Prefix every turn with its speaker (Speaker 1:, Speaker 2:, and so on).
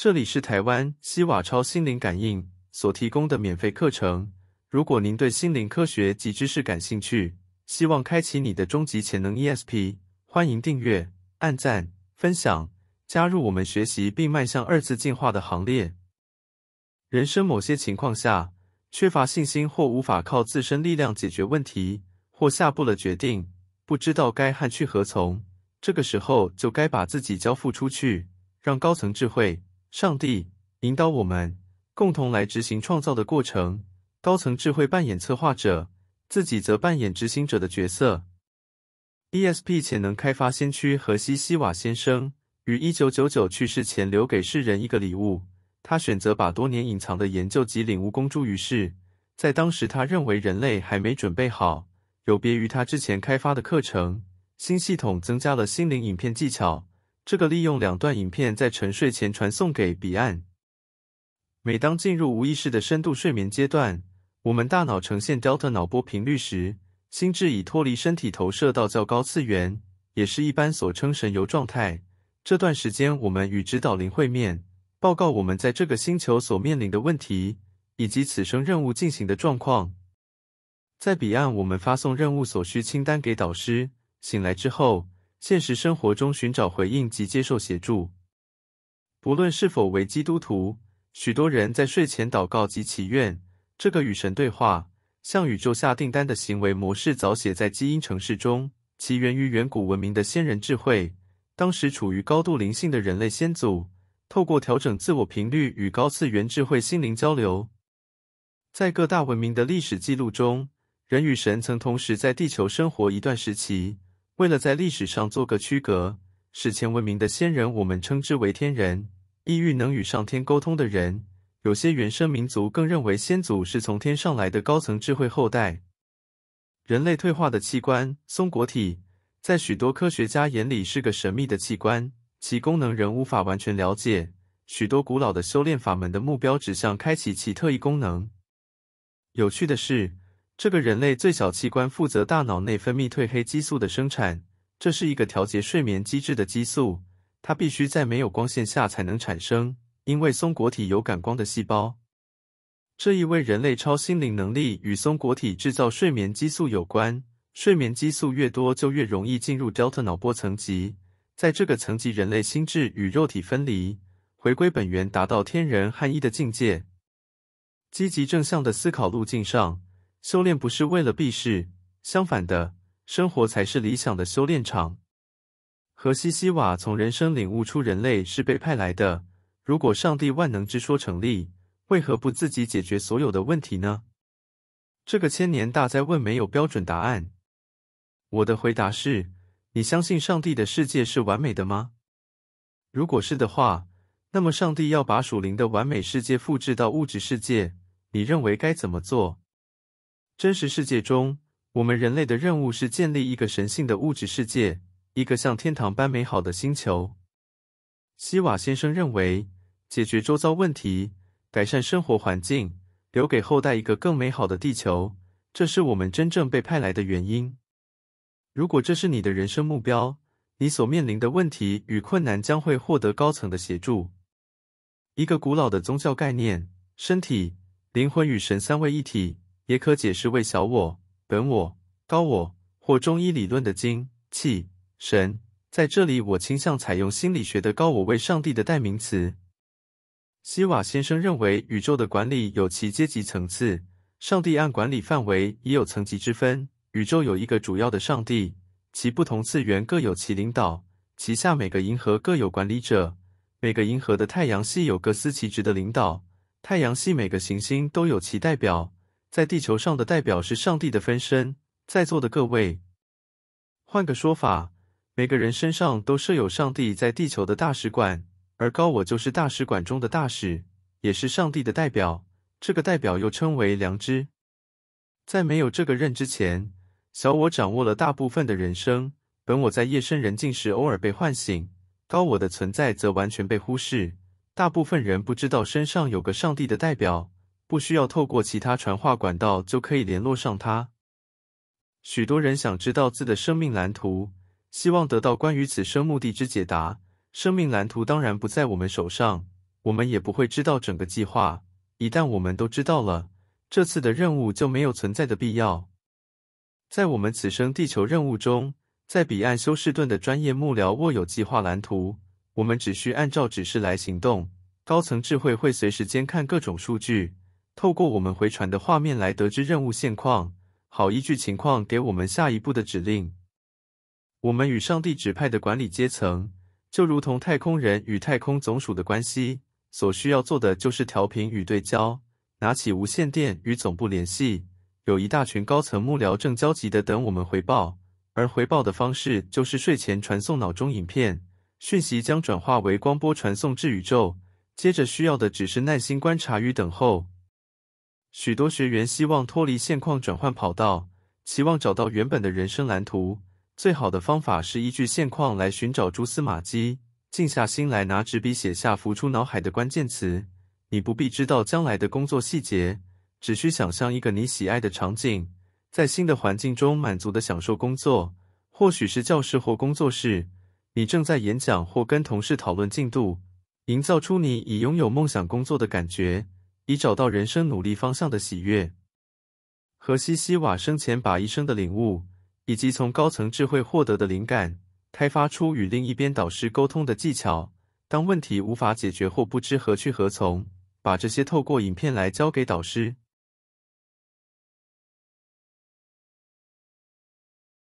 Speaker 1: 这里是台湾西瓦超心灵感应所提供的免费课程。如果您对心灵科学及知识感兴趣，希望开启你的终极潜能 ESP，欢迎订阅、按赞、分享、加入我们学习并迈向二次进化的行列。人生某些情况下，缺乏信心或无法靠自身力量解决问题，或下不了决定，不知道该何去何从。这个时候，就该把自己交付出去，让高层智慧。上帝引导我们共同来执行创造的过程，高层智慧扮演策划者，自己则扮演执行者的角色。ESP 潜能开发先驱荷西·西瓦先生于1999去世前留给世人一个礼物，他选择把多年隐藏的研究及领悟公诸于世。在当时，他认为人类还没准备好。有别于他之前开发的课程，新系统增加了心灵影片技巧。这个利用两段影片在沉睡前传送给彼岸。每当进入无意识的深度睡眠阶段，我们大脑呈现 delta 脑波频率时，心智已脱离身体投射到较高次元，也是一般所称神游状态。这段时间，我们与指导灵会面，报告我们在这个星球所面临的问题以及此生任务进行的状况。在彼岸，我们发送任务所需清单给导师。醒来之后。现实生活中寻找回应及接受协助，不论是否为基督徒，许多人在睡前祷告及祈愿。这个与神对话、向宇宙下订单的行为模式，早写在基因城市中。其源于远古文明的先人智慧。当时处于高度灵性的人类先祖，透过调整自我频率，与高次元智慧心灵交流。在各大文明的历史记录中，人与神曾同时在地球生活一段时期。为了在历史上做个区隔，史前文明的先人，我们称之为天人，意欲能与上天沟通的人。有些原生民族更认为先祖是从天上来的高层智慧后代。人类退化的器官松果体，在许多科学家眼里是个神秘的器官，其功能仍无法完全了解。许多古老的修炼法门的目标指向开启其特异功能。有趣的是。这个人类最小器官负责大脑内分泌褪黑激素的生产，这是一个调节睡眠机制的激素，它必须在没有光线下才能产生，因为松果体有感光的细胞。这一位人类超心灵能力与松果体制造睡眠激素有关，睡眠激素越多，就越容易进入 Delta 脑波层级，在这个层级，人类心智与肉体分离，回归本源，达到天人合一的境界，积极正向的思考路径上。修炼不是为了避世，相反的，生活才是理想的修炼场。和西西瓦从人生领悟出，人类是被派来的。如果上帝万能之说成立，为何不自己解决所有的问题呢？这个千年大灾问没有标准答案。我的回答是：你相信上帝的世界是完美的吗？如果是的话，那么上帝要把属灵的完美世界复制到物质世界，你认为该怎么做？真实世界中，我们人类的任务是建立一个神性的物质世界，一个像天堂般美好的星球。希瓦先生认为，解决周遭问题，改善生活环境，留给后代一个更美好的地球，这是我们真正被派来的原因。如果这是你的人生目标，你所面临的问题与困难将会获得高层的协助。一个古老的宗教概念：身体、灵魂与神三位一体。也可解释为小我、本我、高我或中医理论的精、气、神。在这里，我倾向采用心理学的高我为上帝的代名词。希瓦先生认为，宇宙的管理有其阶级层次，上帝按管理范围也有层级之分。宇宙有一个主要的上帝，其不同次元各有其领导，旗下每个银河各有管理者，每个银河的太阳系有各司其职的领导，太阳系每个行星都有其代表。在地球上的代表是上帝的分身，在座的各位，换个说法，每个人身上都设有上帝在地球的大使馆，而高我就是大使馆中的大使，也是上帝的代表。这个代表又称为良知。在没有这个认知前，小我掌握了大部分的人生，本我在夜深人静时偶尔被唤醒，高我的存在则完全被忽视。大部分人不知道身上有个上帝的代表。不需要透过其他传话管道就可以联络上他。许多人想知道自的生命蓝图，希望得到关于此生目的之解答。生命蓝图当然不在我们手上，我们也不会知道整个计划。一旦我们都知道了，这次的任务就没有存在的必要。在我们此生地球任务中，在彼岸休斯顿的专业幕僚握有计划蓝图，我们只需按照指示来行动。高层智慧会随时间看各种数据。透过我们回传的画面来得知任务现况，好依据情况给我们下一步的指令。我们与上帝指派的管理阶层，就如同太空人与太空总署的关系，所需要做的就是调频与对焦，拿起无线电与总部联系。有一大群高层幕僚正焦急的等我们回报，而回报的方式就是睡前传送脑中影片讯息，将转化为光波传送至宇宙。接着需要的只是耐心观察与等候。许多学员希望脱离现况，转换跑道，期望找到原本的人生蓝图。最好的方法是依据现况来寻找蛛丝马迹，静下心来，拿纸笔写下浮出脑海的关键词。你不必知道将来的工作细节，只需想象一个你喜爱的场景，在新的环境中满足的享受工作，或许是教室或工作室，你正在演讲或跟同事讨论进度，营造出你已拥有梦想工作的感觉。以找到人生努力方向的喜悦。和西西瓦生前把一生的领悟，以及从高层智慧获得的灵感，开发出与另一边导师沟通的技巧。当问题无法解决或不知何去何从，把这些透过影片来交给导师。